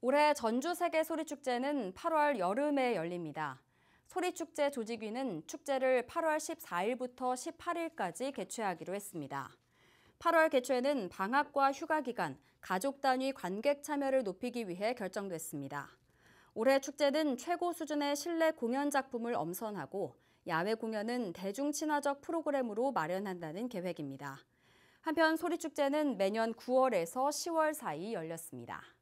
올해 전주 세계 소리축제는 8월 여름에 열립니다. 소리축제 조직위는 축제를 8월 14일부터 18일까지 개최하기로 했습니다. 8월 개최는 방학과 휴가 기간, 가족 단위 관객 참여를 높이기 위해 결정됐습니다. 올해 축제는 최고 수준의 실내 공연 작품을 엄선하고 야외 공연은 대중 친화적 프로그램으로 마련한다는 계획입니다. 한편 소리축제는 매년 9월에서 10월 사이 열렸습니다.